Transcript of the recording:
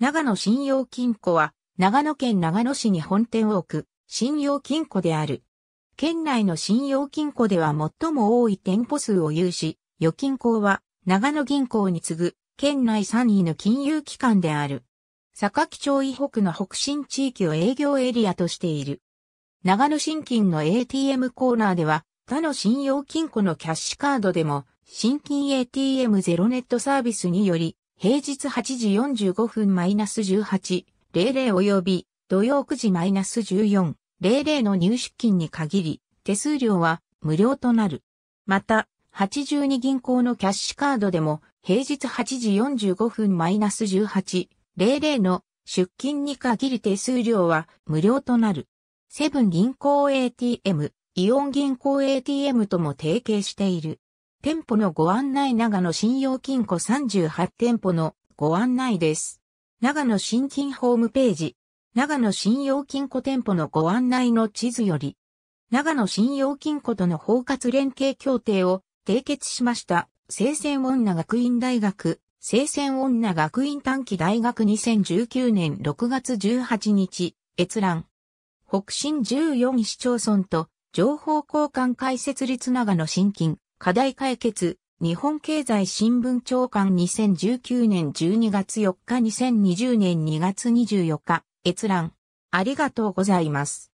長野信用金庫は、長野県長野市に本店を置く、信用金庫である。県内の信用金庫では最も多い店舗数を有し、預金庫は、長野銀行に次ぐ、県内3位の金融機関である。坂木町以北の北新地域を営業エリアとしている。長野新金の ATM コーナーでは、他の信用金庫のキャッシュカードでも、新金 ATM ゼロネットサービスにより、平日8時45分 -18、00及び土曜9時 -14、00の入出金に限り、手数料は無料となる。また、82銀行のキャッシュカードでも、平日8時45分 -18、00の出金に限り手数料は無料となる。セブン銀行 ATM、イオン銀行 ATM とも提携している。店舗のご案内長野信用金庫38店舗のご案内です。長野新金ホームページ。長野信用金庫店舗のご案内の地図より、長野信用金庫との包括連携協定を締結しました。生鮮女学院大学、生鮮女学院短期大学2019年6月18日、閲覧。北進14市町村と情報交換解設立長野新金。課題解決、日本経済新聞長官2019年12月4日2020年2月24日、閲覧。ありがとうございます。